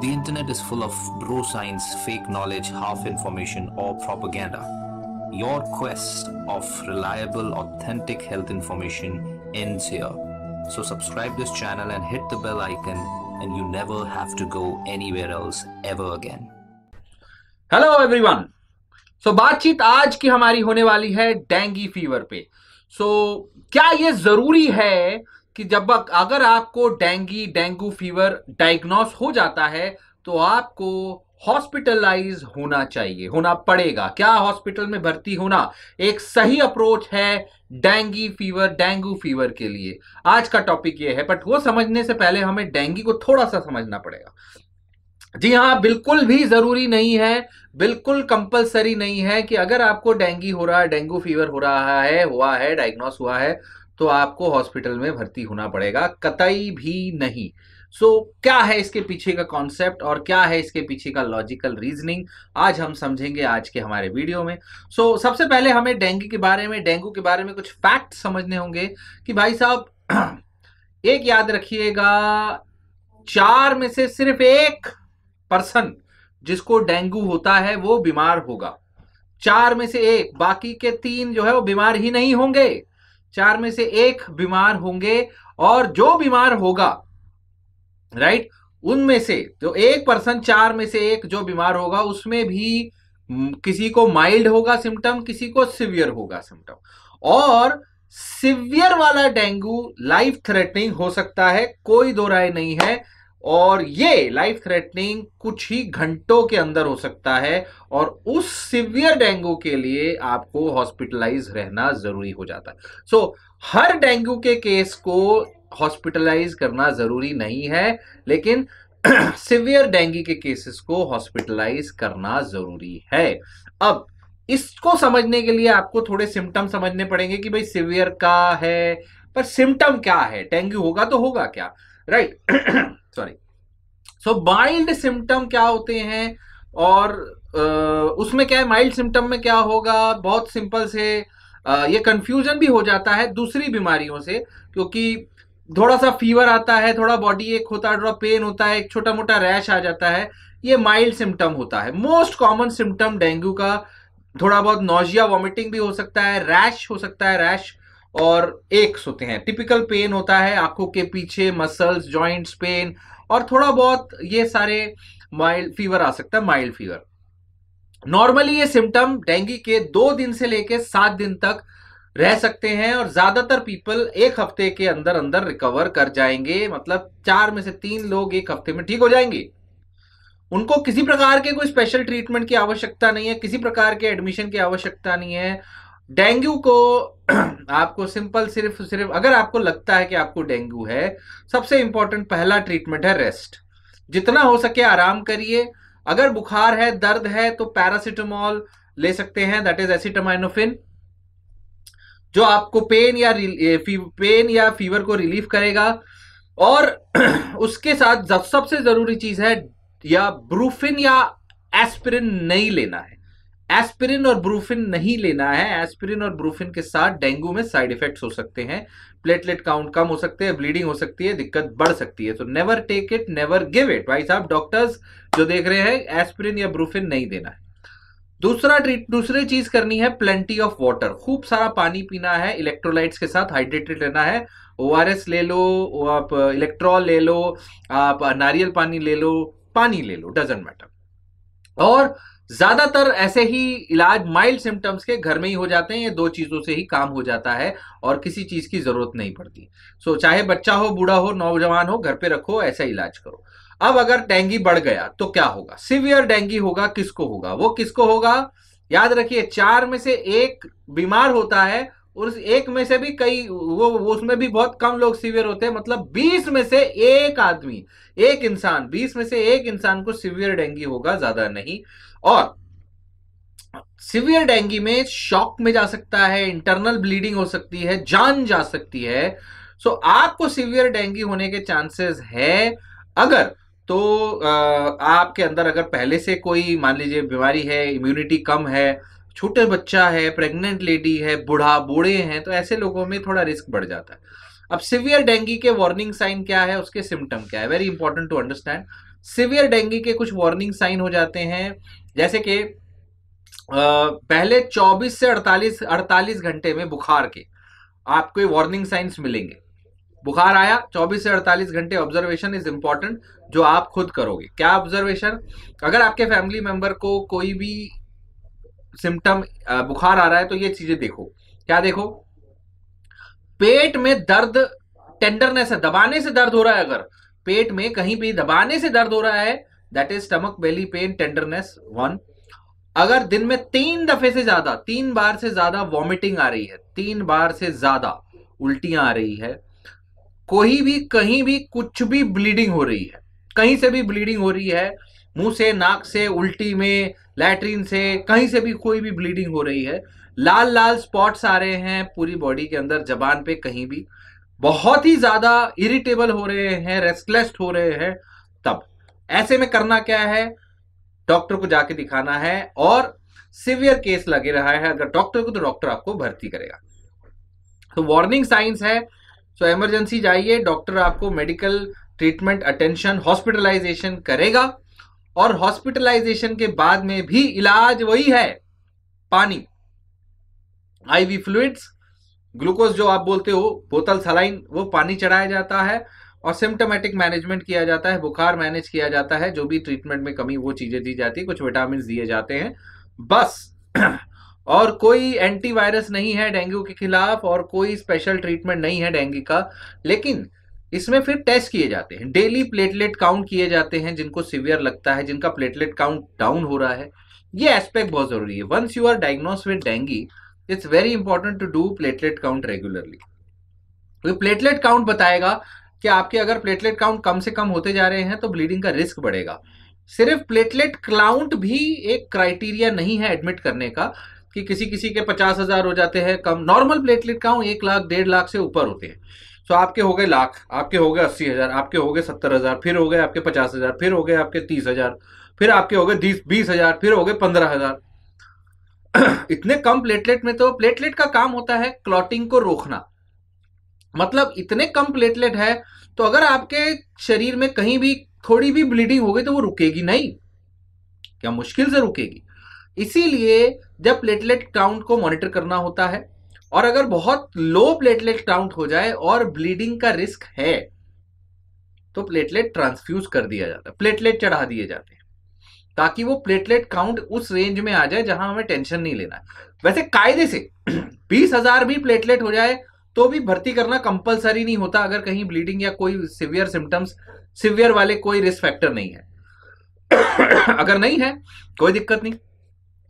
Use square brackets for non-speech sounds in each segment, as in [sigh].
The internet is full of bro science, fake knowledge, half information, or propaganda. Your quest of reliable, authentic health information ends here. So subscribe this channel and hit the bell icon and you never have to go anywhere else ever again. Hello everyone. So बातचीत आज की हमारी होने वाली है dengue fever पे. So क्या ये जरूरी है कि जब अगर आपको डेंगी डेंगू फीवर डायग्नोस हो जाता है तो आपको हॉस्पिटलाइज होना चाहिए होना पड़ेगा क्या हॉस्पिटल में भर्ती होना एक सही अप्रोच है डेंगी फीवर डेंगू फीवर के लिए आज का टॉपिक ये है बट वो समझने से पहले हमें डेंगी को थोड़ा सा समझना पड़ेगा जी हाँ बिल्कुल भी जरूरी नहीं है बिल्कुल कंपलसरी नहीं है कि अगर आपको डेंगी हो रहा है डेंगू फीवर हो रहा है हुआ है डायग्नोस हुआ है तो आपको हॉस्पिटल में भर्ती होना पड़ेगा कतई भी नहीं सो so, क्या है इसके पीछे का कॉन्सेप्ट और क्या है इसके पीछे का लॉजिकल रीजनिंग आज हम समझेंगे आज के हमारे वीडियो में सो so, सबसे पहले हमें डेंगू के बारे में डेंगू के बारे में कुछ फैक्ट समझने होंगे कि भाई साहब [clears throat] एक याद रखिएगा चार में से सिर्फ एक पर्सन जिसको डेंगू होता है वो बीमार होगा चार में से एक बाकी के तीन जो है वो बीमार ही नहीं होंगे चार में से एक बीमार होंगे और जो बीमार होगा राइट उनमें से जो एक पर्सन चार में से एक जो बीमार होगा उसमें भी हम्म, किसी को माइल्ड होगा सिम्टम किसी को सिवियर होगा सिम्टम और सिवियर वाला डेंगू लाइफ थ्रेटनिंग हो सकता है कोई दो राय नहीं है और ये लाइफ थ्रेटनिंग कुछ ही घंटों के अंदर हो सकता है और उस सिवियर डेंगू के लिए आपको हॉस्पिटलाइज रहना जरूरी हो जाता है सो so, हर डेंगू के केस को हॉस्पिटलाइज करना जरूरी नहीं है लेकिन सिवियर [clears throat] डेंगू के केसेस को हॉस्पिटलाइज करना जरूरी है अब इसको समझने के लिए आपको थोड़े सिम्टम समझने पड़ेंगे कि भाई सिवियर का है पर सिम्टम क्या है डेंगू होगा तो होगा क्या right right. [clears throat] Sorry so mild symptom क्या होते हैं और uh, उसमें क्या है माइल्ड सिम्टम में क्या होगा बहुत सिंपल से uh, ये कंफ्यूजन भी हो जाता है दूसरी बीमारियों से क्योंकि थोड़ा सा फीवर आता है थोड़ा बॉडी एक होता है थोड़ा पेन होता है एक छोटा मोटा रैश आ जाता है ये माइल्ड सिम्टम होता है मोस्ट कॉमन सिम्टम डेंगू का थोड़ा बहुत नोजिया वॉमिटिंग भी हो सकता है रैश हो सकता है रैश और एक सोते हैं टिपिकल पेन होता है आंखों के पीछे मसल्स जॉइंट्स पेन और थोड़ा बहुत ये सारे माइल्ड फीवर आ सकता है माइल्ड फीवर नॉर्मली ये सिम्टम डेंगू के दो दिन से लेकर सात दिन तक रह सकते हैं और ज्यादातर पीपल एक हफ्ते के अंदर अंदर रिकवर कर जाएंगे मतलब चार में से तीन लोग एक हफ्ते में ठीक हो जाएंगे उनको किसी प्रकार के कोई स्पेशल ट्रीटमेंट की आवश्यकता नहीं है किसी प्रकार के एडमिशन की आवश्यकता नहीं है डेंगू को [clears throat] आपको सिंपल सिर्फ सिर्फ अगर आपको लगता है कि आपको डेंगू है सबसे इंपॉर्टेंट पहला ट्रीटमेंट है रेस्ट जितना हो सके आराम करिए अगर बुखार है दर्द है तो पैरासिटामोल ले सकते हैं दैट इज एसिटामाइनोफिन जो आपको पेन या पेन या फीवर को रिलीफ करेगा और [clears throat] उसके साथ सबसे जरूरी चीज है या ब्रूफिन या एस्पिरिन नहीं लेना है एस्पिरिन और ब्रूफिन नहीं लेना है एस्पिरिन और ब्रूफिन के साथ डेंगू में साइड इफेक्ट्स हो सकते हैं प्लेटलेट काउंट कम हो सकते हैं ब्लीडिंग हो सकती है दिक्कत बढ़ सकती है तो never take it never give it भाई साहब डॉक्टर्स जो देख रहे हैं एस्पिरिन या ब्रूफिन नहीं देना है दूसरा ट्रीट दूसरी चीज करनी है प्लेंटी ऑफ वाटर खूब सारा पानी पीना है इलेक्ट्रोलाइट्स के साथ हाइड्रेटेड रहना है ओ ले लो आप इलेक्ट्रॉल ले लो आप नारियल पानी ले लो पानी ले लो डजेंट मैटर और ज्यादातर ऐसे ही इलाज माइल्ड सिम्टम्स के घर में ही हो जाते हैं ये दो चीजों से ही काम हो जाता है और किसी चीज की जरूरत नहीं पड़ती सो so, चाहे बच्चा हो बूढ़ा हो नौजवान हो घर पे रखो ऐसा इलाज करो अब अगर डेंगी बढ़ गया तो क्या होगा सिवियर डेंगी होगा किसको होगा वो किसको होगा याद रखिए चार में से एक बीमार होता है और उस एक में से भी कई वो उसमें भी बहुत कम लोग सीवियर होते हैं मतलब 20 में से एक आदमी एक इंसान 20 में से एक इंसान को सीवियर डेंगी होगा ज्यादा नहीं और सीवियर डेंगी में शॉक में जा सकता है इंटरनल ब्लीडिंग हो सकती है जान जा सकती है सो so, आपको सीवियर डेंगी होने के चांसेस है अगर तो आपके अंदर अगर पहले से कोई मान लीजिए बीमारी है इम्यूनिटी कम है छोटे बच्चा है प्रेग्नेंट लेडी है बूढ़ा बूढ़े हैं तो ऐसे लोगों में थोड़ा रिस्क बढ़ जाता है अब सिवियर डेंगू के वार्निंग साइन क्या है उसके सिम्टम क्या है very important to understand severe dengue के कुछ वार्निंग साइन हो जाते हैं जैसे कि पहले 24 से 48 48 घंटे में बुखार के आपको वार्निंग साइंस मिलेंगे बुखार आया 24 से 48 घंटे ऑब्जर्वेशन इज इंपॉर्टेंट जो आप खुद करोगे क्या ऑब्जर्वेशन अगर आपके फैमिली मेंबर को कोई भी सिम्टम बुखार आ रहा है तो ये चीजें देखो क्या देखो पेट में दर्द टेंडरनेस है दबाने से दर्द हो रहा है अगर पेट में कहीं भी दबाने से दर्द हो रहा है that is stomach belly pain tenderness one अगर दिन में तीन दफे से ज्यादा तीन बार से ज्यादा वॉमिटिंग आ रही है तीन बार से ज्यादा उल्टियां आ रही है कोई भी कहीं भी कुछ भी ब्लीडिंग हो रही है कहीं से भी ब्लीडिंग हो रही है मुंह से नाक से उल्टी में लैटरिन से कहीं से भी कोई भी ब्लीडिंग हो रही है लाल लाल स्पॉट्स आ रहे हैं पूरी बॉडी के अंदर जबान पे कहीं भी बहुत ही ज़्यादा इरिटेबल हो रहे हैं रेस्टलेस हो रहे हैं तब ऐसे में करना क्या है डॉक्टर को जाके दिखाना है और सिवियर केस लगे रहा है अगर डॉक्टर को तो डॉक्टर आपको भर्ती करेगा तो वार्निंग साइंस है सो एमरजेंसी जाइए डॉक्टर आपको मेडिकल ट्रीटमेंट अटेंशन हॉस्पिटलाइजेशन करेगा और हॉस्पिटलाइजेशन के बाद में भी इलाज वही है पानी आईवी फ्लूड्स ग्लूकोज जो आप बोलते हो बोतल सलाइन वो पानी चढ़ाया जाता है और सिम्टोमेटिक मैनेजमेंट किया जाता है बुखार मैनेज किया जाता है जो भी ट्रीटमेंट में कमी वो चीज़ें दी जाती है कुछ विटामिन दिए जाते हैं बस [clears throat] और कोई एंटीवायरस नहीं है डेंगू के खिलाफ और कोई स्पेशल ट्रीटमेंट नहीं है डेंगू का लेकिन इसमें फिर टेस्ट किए जाते हैं डेली प्लेटलेट काउंट किए जाते हैं जिनको सिवियर लगता है जिनका प्लेटलेट काउंट डाउन हो रहा है ये एस्पेक्ट बहुत जरूरी है once you are diagnose with dengue it's very important to do platelet count regularly तो प्लेटलेट काउंट बताएगा कि आपके अगर प्लेटलेट काउंट कम से कम होते जा रहे हैं तो ब्लीडिंग का रिस्क बढ़ेगा सिर्फ प्लेटलेट काउंट भी एक क्राइटेरिया नहीं है एडमिट करने का कि किसी किसी के पचास हजार हो जाते हैं कम नॉर्मल प्लेटलेट काउंट एक लाख डेढ़ लाख से ऊपर होते हैं सो आपके हो गए लाख आपके हो गए अस्सी हज़ार आपके हो गए सत्तर हज़ार फिर हो गए आपके पचास हज़ार फिर हो गए आपके तीस हज़ार फिर आपके हो गए बीस बीस हज़ार फिर हो गए पंद्रह हज़ार [clears throat] इतने कम प्लेटलेट में तो प्लेटलेट का काम होता है क्लॉटिंग को रोकना मतलब इतने कम प्लेटलेट है तो अगर आपके शरीर में कहीं भी थोड़ी भी ब्लीडिंग हो गई तो वो रुकेगी नहीं क्या मुश्किल से रुकेगी इसीलिए जब प्लेटलेट काउंट को मॉनिटर करना होता है और अगर बहुत लो प्लेटलेट काउंट हो जाए और ब्लीडिंग का रिस्क है तो प्लेटलेट ट्रांसफ्यूज कर दिया जाता है प्लेटलेट चढ़ा दिए जाते हैं ताकि वो प्लेटलेट काउंट उस रेंज में आ जाए जहां हमें टेंशन नहीं लेना वैसे कायदे से [clears throat] बीस हजार भी प्लेटलेट हो जाए तो भी भर्ती करना कंपलसरी नहीं होता अगर कहीं ब्लीडिंग या कोई सिवियर सिम्टम्स सिवियर वाले कोई रिस्क फैक्टर नहीं है [clears throat] अगर नहीं है कोई दिक्कत नहीं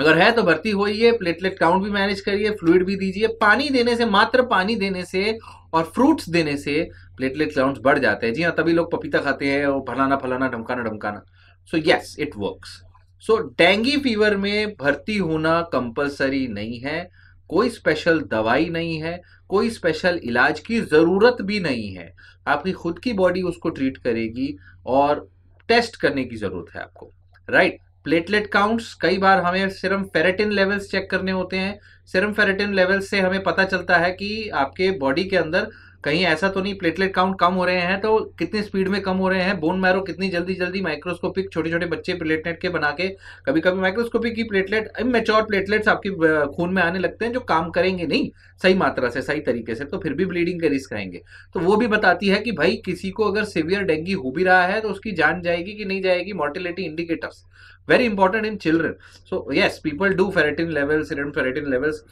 अगर है तो भर्ती होइए प्लेटलेट काउंट भी मैनेज करिए फ्लूड भी दीजिए पानी देने से मात्र पानी देने से और फ्रूट्स देने से प्लेटलेट काउंट बढ़ जाते हैं जी हाँ तभी लोग पपीता खाते हैं और फलाना फलाना ढमकाना ढमकाना so yes it works so dengue fever में भर्ती होना कंपलसरी नहीं है कोई स्पेशल दवाई नहीं है कोई स्पेशल इलाज की ज़रूरत भी नहीं है आपकी खुद की बॉडी उसको ट्रीट करेगी और टेस्ट करने की ज़रूरत है आपको राइट right? प्लेटलेट काउंट्स कई बार हमें सिरम फेरेटिन लेवल्स चेक करने होते हैं सिरम फेरेटिन लेवल्स से हमें पता चलता है कि आपके बॉडी के अंदर कहीं ऐसा तो नहीं प्लेटलेट काउंट कम हो रहे हैं तो कितनी स्पीड में कम हो रहे हैं बोन मैरो कितनी जल्दी जल्दी माइक्रोस्कोपिक छोटे छोटे बच्चे प्लेटलेट के बना के कभी कभी माइक्रोस्कोपिक की प्लेटलेट मेच्योर प्लेटलेट्स आपकी खून में आने लगते हैं जो काम करेंगे नहीं सही मात्रा से सही तरीके से तो फिर भी ब्लीडिंग के रिस्क आएंगे तो वो भी बताती है कि भाई किसी को अगर सिवियर डेंगी हो भी रहा है तो उसकी जान जाएगी कि नहीं जाएगी mortality indicators very important in children so yes people do ferritin levels serum levels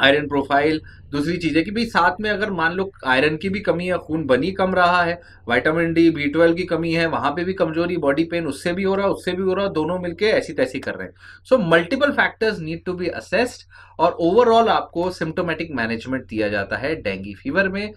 iron profile दूसरी चीज़ है कि भाई साथ में अगर मान लो आयरन की भी कमी है खून बनी कम रहा है वाइटामिन डी बी ट्वेल्व की कमी है वहाँ पे भी कमजोरी बॉडी पेन उससे भी हो रहा है उससे भी हो रहा है दोनों मिलके ऐसी तैसी कर रहे हैं so multiple factors need to be assessed और ओवरऑल आपको सिम्टोमेटिक मैनेजमेंट दिया जाता है डेंगी फीवर में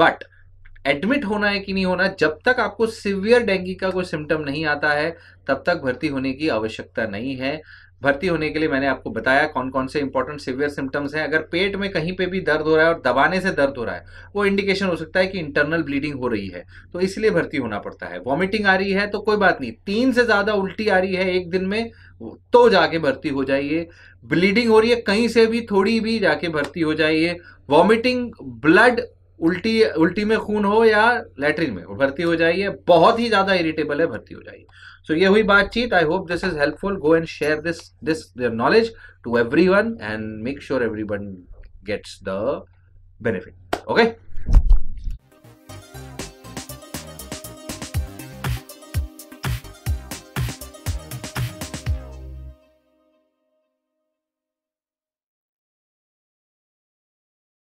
बट एडमिट होना है कि नहीं होना जब तक आपको सिवियर डेंगी का कोई सिम्टम नहीं आता है तब तक भर्ती होने की आवश्यकता नहीं है भर्ती होने के लिए मैंने आपको बताया कौन कौन से इंपॉर्टेंट सिवियर सिम्टम्स हैं अगर पेट में कहीं पे भी दर्द हो रहा है और दबाने से दर्द हो रहा है वो इंडिकेशन हो सकता है कि इंटरनल ब्लीडिंग हो रही है तो इसलिए भर्ती होना पड़ता है वॉमिटिंग आ रही है तो कोई बात नहीं तीन से ज़्यादा उल्टी आ रही है एक दिन में तो जाके भर्ती हो जाइए ब्लीडिंग हो रही है कहीं से भी थोड़ी भी जाके भर्ती हो जाइए वॉमिटिंग ब्लड उल्टी उल्टी में खून हो या लेटरिन में भर्ती हो जाइए बहुत ही ज़्यादा इरिटेबल है भर्ती हो जाइए सो so, ये हुई बातचीत I hope this is helpful go and share this this knowledge to everyone and make sure everyone gets the benefit okay